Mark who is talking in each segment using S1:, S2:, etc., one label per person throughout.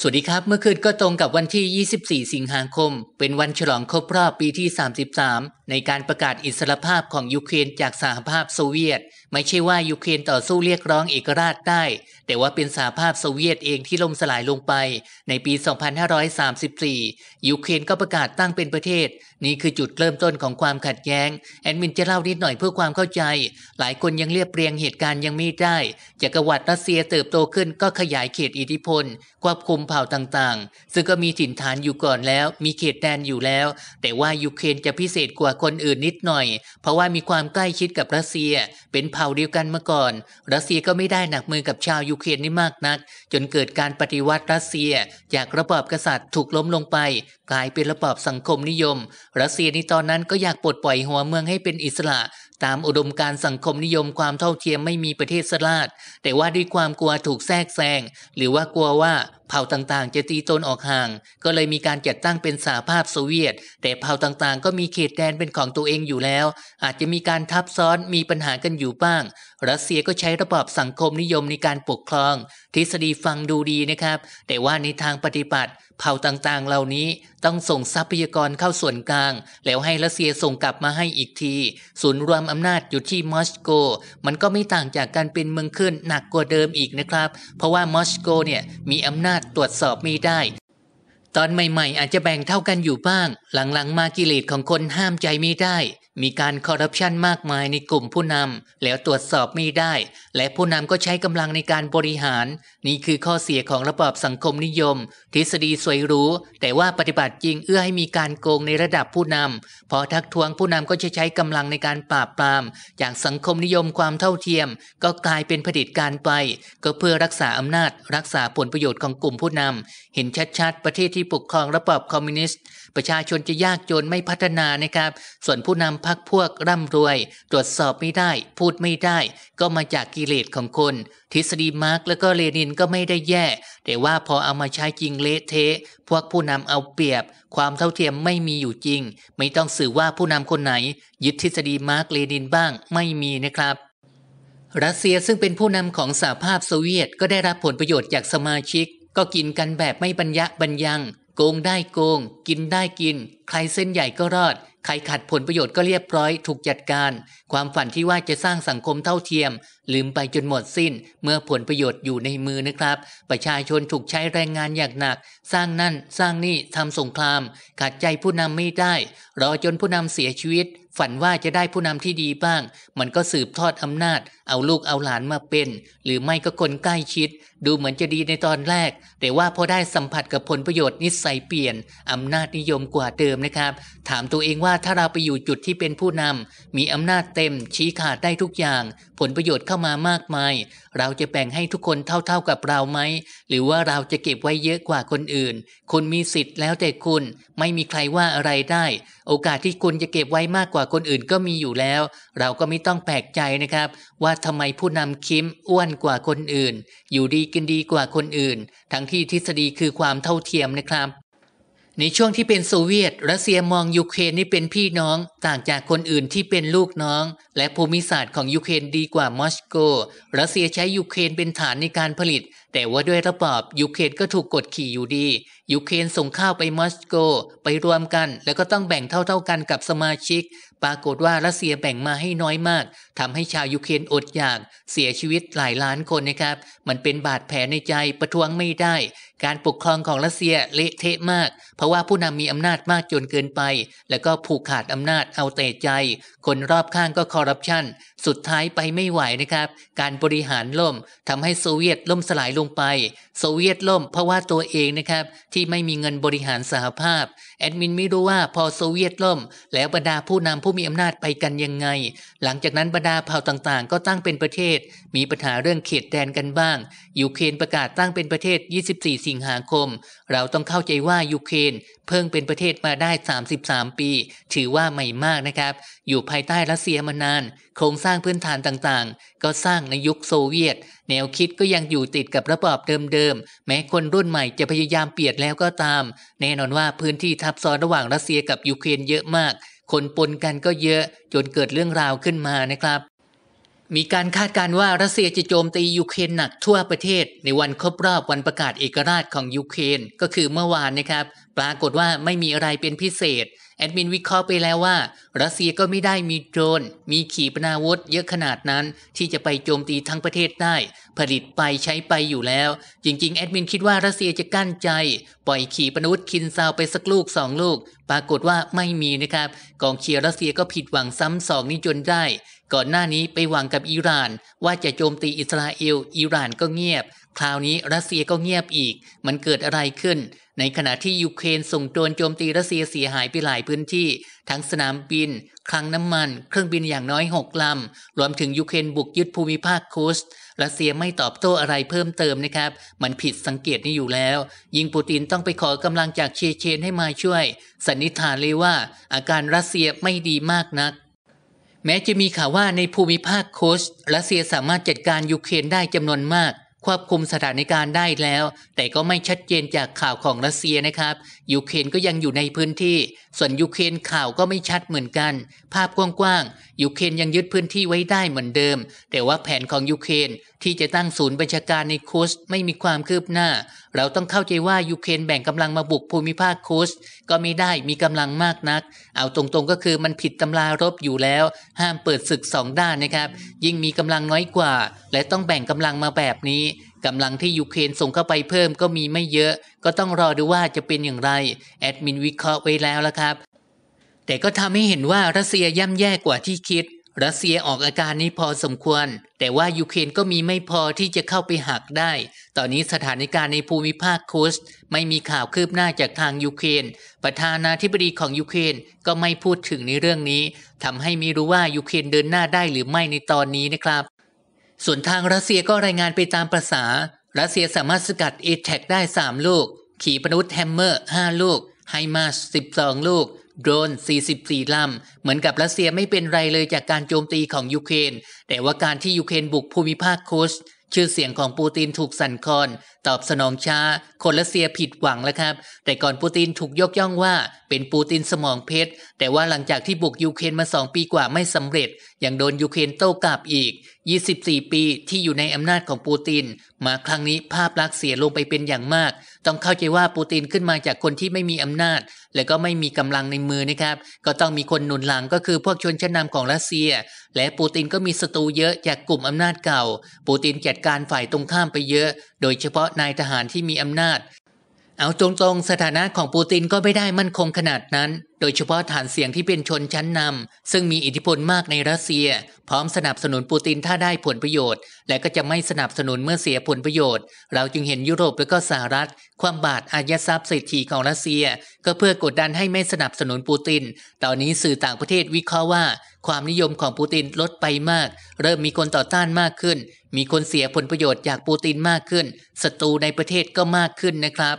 S1: สวัสดีครับเมื่อคืนก็ตรงกับวันที่ 24 สิงหาคม เป็นวันฉลองครบรอบปีที่ 33 ในการประกาศอิสรภาพของยูเครนจากสหภาพโซเวียต ไม่ใช่ว่ายูเครนต่อสู้เรียกร้องเอกราชได้ แต่ว่าเป็นสหภาพโซเวียตเองที่ล่มสลายลงไป ในปี 2534 ยูเครนก็ประกาศตั้งเป็นประเทศ นี่คือจุดเริ่มต้นของความขัดแย้ง แอดมินจะเล่านิดหน่อยเพื่อความเข้าใจ หลายคนยังเรียบเรียงเหตุการณ์ยังไม่ได้จักรวรรดิรัสเซียเติบโตขึ้นก็ขยายเขตอิทธิพลควบคุมเผ่าต่างๆ ซึ่งก็มีถิ่นฐานอยู่ก่อนแล้ว มีเขตแดนอยู่แล้ว แต่ว่ายูเครนจะพิเศษกว่าคนอื่นนิดหน่อย เพราะว่ามีความใกล้ชิดกับรัสเซีย เป็นเผ่าเดียวกันมาก่อน รัสเซียก็ไม่ได้หนักมือกับชาวยูเครนนี่มากนัก จนเกิดการปฏิวัติรัสเซีย จากระบอบกษัตริย์ถูกล้มลงไป กลายเป็นระบอบสังคมนิยม รัสเซียในตอนนั้นก็อยากปลดปล่อยหัวเมืองให้เป็นอิสระ ตามอุดมการสังคมนิยมความเท่าเทียมไม่มีประเทศสลาดแต่ว่าด้วยความกลัวถูกแทรกแซง หรือว่ากลัวว่าเผ่าต่างๆจะตีตนออกห่าง ก็เลยมีการจัดตั้งเป็นสหภาพโซเวียต แต่เผ่าต่างๆก็มีเขตแดนเป็นของตัวเองอยู่แล้ว อาจจะมีการทับซ้อนมีปัญหากันอยู่บ้างรัสเซียก็ใช้ระบอบสังคมนิยมในการปกครอง ทฤษฎีฟังดูดีนะครับ แต่ว่าในทางปฏิบัติเผ่าต่างๆ เหล่านี้ต้องส่งทรัพยากรเข้าส่วนกลาง แล้วให้รัสเซียส่งกลับมาให้อีกที ศูนย์รวมอำนาจอยู่ที่มอสโกมันก็ไม่ต่างจากการเป็นเมืองขึ้นหนักกว่าเดิมอีกนะครับ เพราะว่ามอสโกเนี่ยมีอำนาจตรวจสอบไม่ได้ ตอนใหม่ๆ อาจจะแบ่งเท่ากันอยู่บ้าง หลังๆ มากิเลสของคนห้ามใจไม่ได้มีการคอร์รัปชันมากมายในกลุ่มผู้นำแล้วตรวจสอบไม่ได้และผู้นำก็ใช้กำลังในการบริหารนี่คือข้อเสียของระบอบสังคมนิยมทฤษฎีสวยรู้ แต่ว่าปฏิบัติจริงเอื้อให้มีการโกงในระดับผู้นำพอทักท้วงผู้นำก็จะใช้กำลังในการปราบปรามจากสังคมนิยมความเท่าเทียมก็กลายเป็นผดิตการไปก็เพื่อรักษาอำนาจรักษาผลประโยชน์ของกลุ่มผู้นำเห็นชัดๆประเทศที่ปกครองระบอบคอมมิวนิสต์ประชาชนจะยากจนไม่พัฒนานะครับส่วนผู้นำพักพวกร่ำรวย ตรวจสอบไม่ได้พูดไม่ได้ก็มาจากกิเลสของคน ทฤษฎีมาร์กแล้วก็เลนินก็ไม่ได้แย่แต่ว่าพอเอามาใช้จริงเละเทะ พวกผู้นำเอาเปรียบ ความเท่าเทียมไม่มีอยู่จริง ไม่ต้องสื่อว่าผู้นำคนไหน ยึดทฤษฎีมาร์กเลนินบ้างไม่มีนะครับ รัสเซียซึ่งเป็นผู้นำของสหภาพโซเวียตก็ได้รับผลประโยชน์จากสมาชิก ก็กินกันแบบไม่บัญญะบัญญังโกงได้โกง กินได้กิน ใครเส้นใหญ่ก็รอดใครขัดผลประโยชน์ก็เรียบร้อย ถูกจัดการ ความฝันที่ว่าจะสร้างสังคมเท่าเทียม ลืมไปจนหมดสิ้น เมื่อผลประโยชน์อยู่ในมือนะครับ ประชาชนถูกใช้แรงงานอย่างหนัก สร้างนั่นสร้างนี่ทำสงคราม ขัดใจผู้นำไม่ได้ รอจนผู้นำเสียชีวิตฝันว่าจะได้ผู้นำที่ดีบ้าง มันก็สืบทอดอำนาจ เอาลูกเอาหลานมาเป็น หรือไม่ก็คนใกล้ชิด ดูเหมือนจะดีในตอนแรก แต่ว่าพอได้สัมผัสกับผลประโยชน์นิสัยเปลี่ยนอำนาจนิยมกว่าเดิมนะครับ ถามตัวเองว่าถ้าเราไปอยู่จุดที่เป็นผู้นำ มีอำนาจเต็มชี้ขาดได้ทุกอย่าง ผลประโยชน์เข้ามามากมาย เราจะแบ่งให้ทุกคนเท่าๆกับเราไหม หรือว่าเราจะเก็บไว้เยอะกว่าคนอื่นคุณมีสิทธิ์แล้วแต่คุณ ไม่มีใครว่าอะไรได้ โอกาสที่คุณจะเก็บไว้มากกว่าคนอื่นก็มีอยู่แล้ว เราก็ไม่ต้องแปลกใจนะครับว่าทำไมผู้นำคิมอ้วนกว่าคนอื่น อยู่ดีกินดีกว่าคนอื่น ทั้งที่ทฤษฎีคือความเท่าเทียมนะครับ ในช่วงที่เป็นโซเวียตรัสเซียมองยูเครนนี่เป็นพี่น้อง ต่างจากคนอื่นที่เป็นลูกน้อง และภูมิศาสตร์ของยูเครนดีกว่ามอสโกรัสเซียใช้ยูเครนเป็นฐานในการผลิตแต่ว่าด้วยระบอบยูเครนก็ถูกกดขี่อยู่ดียูเครนส่งข้าวไปมอสโก ไปรวมกัน แล้วก็ต้องแบ่งเท่าๆกันกับสมาชิก ปรากฏว่ารัสเซียแบ่งมาให้น้อยมาก ทำให้ชาวยูเครนอดอยากเสียชีวิตหลายล้านคนนะครับ มันเป็นบาดแผลในใจประท้วงไม่ได้ การปกครองของรัสเซียเละเทะมาก เพราะว่าผู้นำมีอำนาจมากจนเกินไป แล้วก็ผูกขาดอำนาจเอาแต่ใจคนรอบข้างก็คอร์รัปชันสุดท้ายไปไม่ไหวนะครับ การบริหารล่ม ทำให้โซเวียตล่มสลายลงไปโซเวียตล่มเพราะว่าตัวเองนะครับที่ไม่มีเงินบริหารสหภาพแอดมินไม่รู้ว่าพอโซเวียตล่มแล้วบรรดาผู้นำผู้มีอำนาจไปกันยังไง หลังจากนั้นบรรดาเผ่าต่างๆ ก็ตั้งเป็นประเทศ มีปัญหาเรื่องเขตแดนกันบ้าง ยูเครนประกาศตั้งเป็นประเทศ 24 สิงหาคม เราต้องเข้าใจว่ายูเครนเพิ่งเป็นประเทศมาได้ 33 ปี ถือว่าใหม่มากนะครับ อยู่ภายใต้รัสเซียมานาน โครงสร้างพื้นฐานต่างๆ ก็สร้างในยุคโซเวียต แนวคิดก็ยังอยู่ติดกับระบอบเดิม ๆ แม้คนรุ่นใหม่จะพยายามเปลี่ยนแล้วก็ตาม แน่นอนว่าพื้นที่ทับซ้อนระหว่างรัสเซียกับยูเครนเยอะมาก คนปนกันก็เยอะจนเกิดเรื่องราวขึ้นมานะครับมีการคาดการ์ว่ารัสเซียจะโจมตียูเครนหนักทั่วประเทศในวันครบรอบวันประกาศเอกราชของยูเครนก็คือเมื่อวานนะครับ ปรากฏว่าไม่มีอะไรเป็นพิเศษ แอดมินวิเคราะห์ไปแล้วว่ารัสเซียก็ไม่ได้มีโดรนมีขีปนาวุธเยอะขนาดนั้นที่จะไปโจมตีทั้งประเทศได้ ผลิตไปใช้ไปอยู่แล้ว จริงๆ แอดมินคิดว่ารัสเซียจะกั้นใจปล่อยขีปนาวุธคินซาวไปสักลูกสองลูก ปรากฏว่าไม่มีนะครับกองเชียร์รัสเซียก็ผิดหวังซ้ำสองนี้จนได้ก่อนหน้านี้ไปหวังกับอิหร่านว่าจะโจมตีอิสราเอล อิหร่านก็เงียบ คราวนี้รัสเซียก็เงียบอีก มันเกิดอะไรขึ้น ในขณะที่ยูเครนส่งโดนโจมตีรัสเซียเสียหายไปหลายพื้นที่ ทั้งสนามบินคลังน้ำมัน เครื่องบินอย่างน้อยหกลำ รวมถึงยูเครนบุกยึดภูมิภาคคูสรัสเซียไม่ตอบโต้อะไรเพิ่มเติมนะครับ มันผิดสังเกตนี่อยู่แล้ว ยิงปูตินต้องไปขอกำลังจากเชเชนให้มาช่วยสันนิษฐานเลยว่า อาการรัสเซียไม่ดีมากนักแม้จะมีข่าวว่าในภูมิภาคโคสรัสเซียสามารถจัดการยูเครนได้จำนวนมาก ควบคุมสถานการณ์ได้แล้ว แต่ก็ไม่ชัดเจนจากข่าวของรัสเซียนะครับ ยูเครนก็ยังอยู่ในพื้นที่ส่วนยูเครนข่าวก็ไม่ชัดเหมือนกัน ภาพกว้างๆยูเครนยังยึดพื้นที่ไว้ได้เหมือนเดิม แต่ว่าแผนของยูเครนที่จะตั้งศูนย์บัญชาการในคูสไม่มีความคืบหน้า เราต้องเข้าใจว่ายูเครนแบ่งกำลังมาบุกภูมิภาคคูสก็ไม่ได้มีกำลังมากนัก เอาตรงๆก็คือมันผิดตำรารบอยู่แล้ว ห้ามเปิดศึกสองด้านนะครับ ยิ่งมีกำลังน้อยกว่า และต้องแบ่งกำลังมาแบบนี้กำลังที่ยูเครนส่งเข้าไปเพิ่มก็มีไม่เยอะ ก็ต้องรอดูว่าจะเป็นอย่างไรแอดมินวิเคราะห์ไว้แล้วละครับ แต่ก็ทำให้เห็นว่ารัสเซียย่ำแย่กว่าที่คิดรัสเซียออกอาการนี้พอสมควร แต่ว่ายูเครนก็มีไม่พอที่จะเข้าไปหักได้ ตอนนี้สถานการณ์ในภูมิภาคคุสไม่มีข่าวคืบหน้าจากทางยูเครนประธานาธิบดีของยูเครนก็ไม่พูดถึงในเรื่องนี้ทำให้ไม่รู้ว่ายูเครนเดินหน้าได้หรือไม่ในตอนนี้นะครับส่วนทางรัสเซียก็รายงานไปตามภาษา รัสเซียสามารถสกัดเอแทกได้ 3 ลูก ขีปนาวุธแฮมเมอร์5ลูก ไฮมาส12 ลูก โดรน44 ลำ เหมือนกับรัสเซียไม่เป็นไรเลยจากการโจมตีของยูเครน แต่ว่าการที่ยูเครนบุกภูมิภาคโคชชื่อเสียงของปูตินถูกสั่นคลอนตอบสนองช้าคนรัสเซียผิดหวังแล้วครับ แต่ก่อนปูตินถูกยกย่องว่าเป็นปูตินสมองเพชร แต่ว่าหลังจากที่บุกยูเครนมาสองปีกว่าไม่สำเร็จ ยังโดนยูเครนโต้กลับอีก 24 ปีที่อยู่ในอำนาจของปูตินมาครั้งนี้ภาพลักษณ์เสียลงไปเป็นอย่างมาก ต้องเข้าใจว่าปูตินขึ้นมาจากคนที่ไม่มีอำนาจ และก็ไม่มีกำลังในมือนะครับ ก็ต้องมีคนหนุนหลังก็คือพวกชนชั้นนำของรัสเซีย และปูตินก็มีศัตรูเยอะจากกลุ่มอำนาจเก่า ปูตินจัดการฝ่ายตรงข้ามไปเยอะโดยเฉพาะนายทหารที่มีอำนาจเอาตรงๆสถานะของปูตินก็ไม่ได้มั่นคงขนาดนั้น โดยเฉพาะฐานเสียงที่เป็นชนชั้นนำซึ่งมีอิทธิพลมากในรัสเซีย พร้อมสนับสนุนปูตินถ้าได้ผลประโยชน์ และก็จะไม่สนับสนุนเมื่อเสียผลประโยชน์ เราจึงเห็นยุโรปและก็สหรัฐความบาดอาญาทรัพย์เศรษฐีของรัสเซีย ก็เพื่อกดดันให้ไม่สนับสนุนปูตินตอนนี้สื่อต่างประเทศวิเคราะห์ว่า ความนิยมของปูตินลดไปมาก เริ่มมีคนต่อต้านมากขึ้น มีคนเสียผลประโยชน์จากปูตินมากขึ้นศัตรูในประเทศก็มากขึ้นนะครับ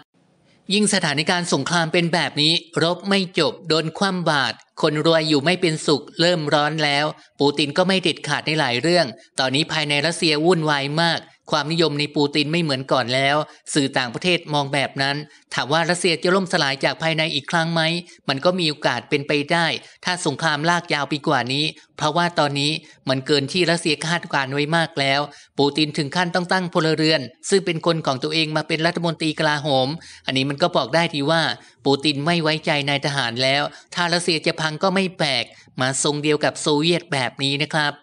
S1: ยิ่งสถานการณ์สงครามเป็นแบบนี้ รบไม่จบ โดนคว่ำบาตรคนรวยอยู่ไม่เป็นสุขเริ่มร้อนแล้ว ปูตินก็ไม่เด็ดขาดในหลายเรื่อง ตอนนี้ภายในรัสเซียวุ่นวายมากความนิยมในปูตินไม่เหมือนก่อนแล้ว สื่อต่างประเทศมองแบบนั้น ถามว่ารัสเซียจะล่มสลายจากภายในอีกครั้งไหมมันก็มีโอกาสเป็นไปได้ ถ้าสงครามลากยาวไปกว่านี้ เพราะว่าตอนนี้มันเกินที่รัสเซียคาดการไว้มากแล้ว ปูตินถึงขั้นต้องตั้งพลเรือน ซึ่งเป็นคนของตัวเองมาเป็นรัฐมนตรีกลาโหม อันนี้มันก็บอกได้ทีว่า ปูตินไม่ไว้ใจนายทหารแล้ว ถ้ารัสเซียจะพังก็ไม่แปลกมาทรงเดียวกับโซเวียตแบบนี้นะครับ